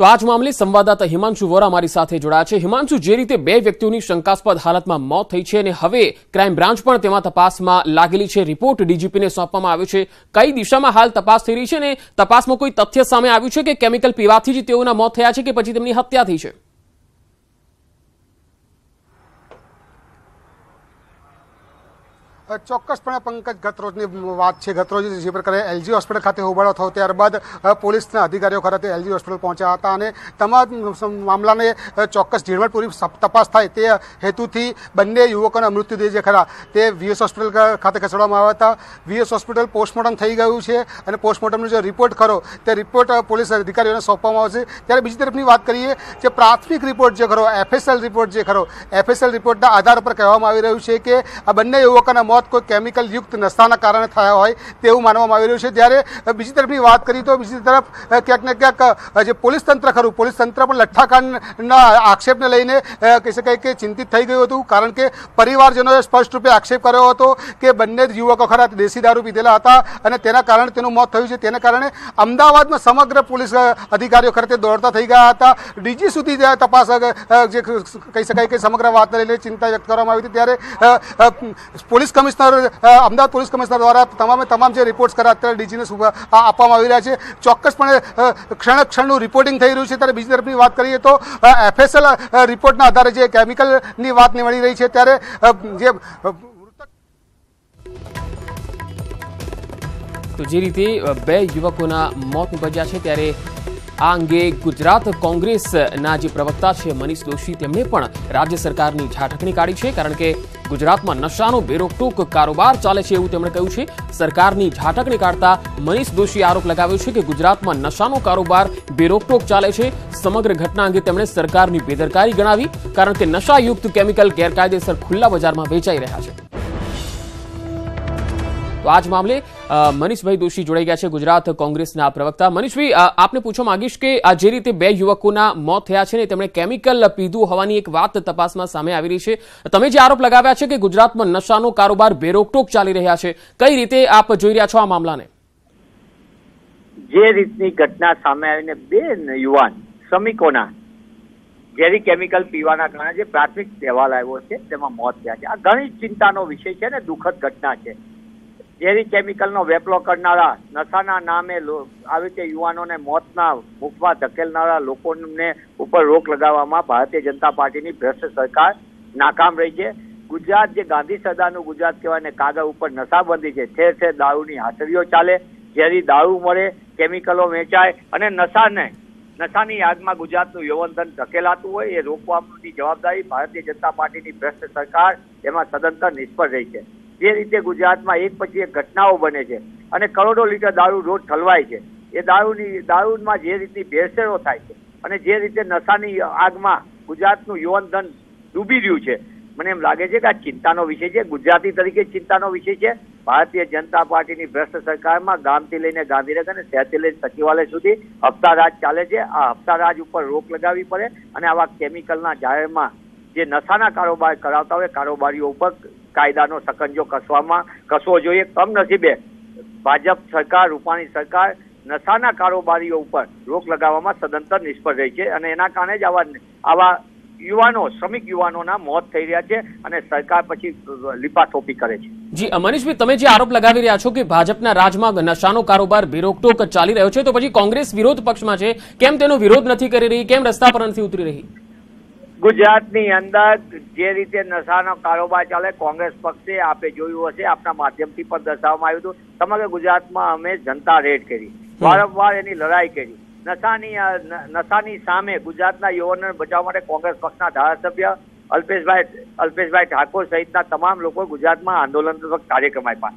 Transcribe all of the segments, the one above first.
તો આ જ મામલે સંવાદદાતા હિમાંશુ વોરા મારી સાથે જોડાયા છે હિમાંશુ જે રીતે બે વ્યક્તિઓની શંકાસ્પદ હાલતમાં મોત થઈ છે અને હવે ક્રાઇમ બ્રાન્ચ પણ તેમાં તપાસમાં લાગેલી છે રિપોર્ટ ડીજીપીને સોંપવામાં આવ્યો છે કઈ દિશામાં હાલ તપાસ થઈ રહી છે અને તપાસમાં કોઈ તથ્ય સામે આવ્યું છે કે કેમિકલ પીવાથી જ તેઓના મોત થયા છે કે પછી તેમની હત્યા થઈ છે ચોક્કસપણે પંકજ ગતરોજની વાત છે ગતરોજ જે પ્રકારે એલજી હોસ્પિટલ ખાતે હોબાળો થયો ત્યારબાદ પોલીસના અધિકારીઓ ખરા તે એલજી હોસ્પિટલ પહોંચ્યા હતા અને તમામ મામલાને ચોક્કસ ઝીણવટ પૂરી તપાસ થાય તે હેતુથી બંને યુવકોના મૃત્યુદેહ જે ખરા તે વીએસ હોસ્પિટલ ખાતે ખસેડવામાં આવ્યા હતા વીએસ હોસ્પિટલ પોસ્ટમોર્ટમ થઈ ગયું છે અને પોસ્ટમોર્ટમનો જે રિપોર્ટ ખરો તે રિપોર્ટ પોલીસ અધિકારીઓને સોંપવામાં આવશે ત્યારે બીજી તરફની વાત કરીએ કે પ્રાથમિક રિપોર્ટ જે ખરો એફએસએલ રિપોર્ટ જે ખરો એફએસએલ રિપોર્ટના આધાર પર કહેવામાં આવી રહ્યું છે કે આ બંને યુવકોના કોઈ કેમિકલયુક્ત નસ્તના કારણે થાય હોય તેવું માનવામાં આવી રહ્યું છે ત્યારે બીજી તરફની વાત કરી તો બીજી તરફ કેકને કેક જે પોલીસ તંત્ર ખરું પોલીસ તંત્ર પણ લટખાકન આક્ષેપ લઈને કહી શકાય કે ચિંતિત થઈ ગયું હતું કારણ કે પરિવારજનોએ સ્પષ્ટ રૂપે આક્ષેપ કર્યો હતો કે બને દીયુકો ખરા દેશી દારૂ પીધેલા હતા અને તેના કારણે તેનું મોત થયું છે તેના કારણે અમદાવાદમાં સમગ્ર પોલીસ અધિકારીઓ ખરતે દોડતા થઈ ગયા હતા ડીજી સુધી ગયા તપાસ જે કહી શકાય કે સમગ્ર વાત લઈને ચિંતા વ્યક્ત કરવામાં આવી હતી ત્યારે police commissioner Ahmedabad police commissioner દ્વારા તમામે તમામ જે રિપોર્ટ્સ કરા અત્યારે ડીજીને આપવામાં આવી રહ્યા છે ચોક્કસપણે ક્ષણ ક્ષણનું રિપોર્ટિંગ થઈ રહ્યું છે ત્યારે બીજી તરફની વાત કરીએ તો એફએસએલ રિપોર્ટના આધારે જે કેમિકલની વાત નીવડી રહી છે ત્યારે જે તો જે રીતે બે યુવકોના મોત નિપજ્યા છે ત્યારે આ અંગે ગુજરાત કોંગ્રેસના જે પ્રવક્તા છે મનીષ દોશી તેમણે પણ રાજ્ય સરકારની ઝાટકણી કાઢી છે કારણ કે ગુજરાતમાં નશાનો બેરોકટોક કારોબાર ચાલે છે એવું તેમણે કહ્યું છે સરકારની ઝાટકણી કાઢતા મનીષ દોશીએ આરોપ લગાવ્યો છે કે ગુજરાતમાં નશાનો કારોબાર બેરોકટોક ચાલે છે સમગ્ર ઘટના અંગે તેમણે સરકારની બેદરકારી ગણાવી કારણ કે નશાયુક્ત કેમિકલ ગેરકાયદેસર ખુલ્લા બજારમાં વેચાઈ રહ્યા છે તો આ જ મામલે મનીષભાઈ દોશી જોડાઈ ગયા છે ગુજરાત કોંગ્રેસના પ્રવક્તા મનીષભાઈ આપને પૂછવા માંગીશ કે આ જે રીતે બે યુવકોના મોત થયા છે ને તેમણે કેમિકલ પીધું હોવાની એક વાત તપાસમાં સામે આવી રહી છે તમે જે આરોપ લગાવ્યા છે કે ગુજરાતમાં નશાનો કારોબાર બેરોકટોક ચાલી રહ્યા છે કઈ રીતે આપ જોઈ રહ્યા છો આ મામલાને જે રીતની ઘટના સામે આવીને બે યુવાન શ્રમિકોના ઝેરી કેમિકલ પીવાના કારણે જે પ્રાથમિક અહેવાલ આવ્યો છે તેમાં મોત થયા છે આ ઘણી ચિંતાનો વિષય છે ને દુઃખદ ઘટના છે ઝેરી કેમિકલનો વેપલો કરનારા નશાના નામે આવી રીતે યુવાનોને મોતના મુખમાં ધકેલનારા લોકોને ઉપર રોક લગાવવામાં ભારતીય જનતા પાર્ટીની ભ્રષ્ટ સરકાર નાકામ રહી છે ગુજરાત જે ગાંધી સદાનું ગુજરાત કહેવાય કાગળ ઉપર નશાબંધી છે ઠેર ઠેર દારૂની હાથરીઓ ચાલે ઝેરી દારૂ મળે કેમિકલો વેચાય અને નશાને નશાની યાદમાં ગુજરાતનું યૌવનધન ધકેલાતું હોય એ રોકવાની જવાબદારી ભારતીય જનતા પાર્ટીની ભ્રષ્ટ સરકાર એમાં સદંતર નિષ્ફળ રહી છે જે રીતે ગુજરાતમાં એક પછી એક ઘટનાઓ બને છે અને કરોડો લીટર દારૂ રોજ ઠલવાય છે એ દારૂની દારૂમાં જે રીતની ભેળસેળો થાય છે અને જે રીતે નશાની આગમાં ગુજરાતનું યુવાન ધન ડૂબી રહ્યું છે મને એમ લાગે છે કે આ ચિંતાનો વિષય છે ગુજરાતી તરીકે ચિંતાનો વિષય છે ભારતીય જનતા પાર્ટીની ભ્રષ્ટ સરકારમાં ગામથી લઈને ગાંધીનગર અને શહેરથી લઈને સચિવાલય સુધી હપ્તા રાજ ચાલે છે આ હપ્તા રાજ ઉપર રોક લગાવવી પડે અને આવા કેમિકલના જાહેરમાં જે નશાના કારોબાર કરાવતા હોય કારોબારીઓ ઉપર કાયદાનો સકંજો કસવામાં કસવો જોઈએ કમનસીબે ભાજપ સરકાર રૂપાણી સરકાર નશાના કારોબારીઓ ઉપર રોક લગાવવામાં સદંતર નિષ્ફળ રહી છે અને એના કારણે જ આવા આવા યુવાનો શ્રમિક યુવાનોના મોત થઈ રહ્યા છે અને સરકાર પછી લીપાથોપી કરે છે જી અમરીશભાઈ તમે જે આરોપ લગાવી રહ્યા છો કે ભાજપના રાજમાં નશાનો કારોબાર બેરોકટોક ચાલી રહ્યો છે તો પછી કોંગ્રેસ વિરોધ પક્ષમાં છે કેમ તેનો વિરોધ નથી કરી રહી કેમ રસ્તા પર નથી ઉતરી રહી ગુજરાતની અંદર જે રીતે નશાનો કારોબાર ચાલે કોંગ્રેસ પક્ષે આપે જોયું હશે આપના માધ્યમથી પણ દર્શાવવામાં આવ્યું હતું સમગ્ર ગુજરાતમાં અમે જનતા રેડ કરી વારંવાર એની લડાઈ કરી નશાની નશાની સામે ગુજરાતના યુવાનોને બચાવવા માટે કોંગ્રેસ પક્ષના ધારાસભ્ય અલ્પેશભાઈ અલ્પેશભાઈ ઠાકોર સહિતના તમામ લોકો ગુજરાતમાં આંદોલન કાર્યક્રમ આપ્યા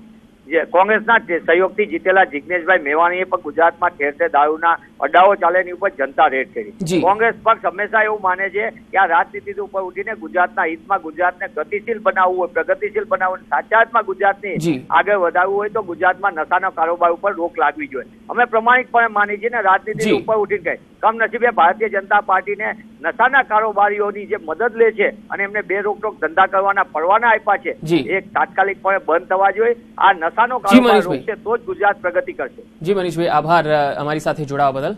જે કોંગ્રેસના સહયોગથી જીતેલા જિજ્ઞેશભાઈ મેવાણીએ પણ ગુજરાતમાં ઠેર ઠેર દારૂના અડાઓ ચાલેની ઉપર જનતા રેડ કરી કોંગ્રેસ પક્ષ હંમેશા એવું માને છે કે આ રાજનીતિ ઉપર ઉઠીને ગુજરાતના હિતમાં ગુજરાતને ગતિશીલ બનાવવું હોય પ્રગતિશીલ બનાવવું સાચા અર્થમાં ગુજરાતની આગળ વધારવું હોય તો ગુજરાતમાં નશાના કારોબાર ઉપર રોક લાગવી જોઈએ અમે પ્રમાણિકપણે માની છીએ ને રાજનીતિ ઉપર ઉઠીને કહે કમનસીબે ભારતીય જનતા પાર્ટીને નશાના કારોબારીઓની જે મદદ લે છે અને એમને બે રોકટોક ધંધા કરવાના પરવાના આપ્યા છે એ તાત્કાલિક પણે બંધ થવા જોઈએ આ નશાનો કારોબાર રોકશે તો જ ગુજરાત પ્રગતિ કરશે જી મનીષભાઈ આભાર અમારી સાથે જોડાવા બદલ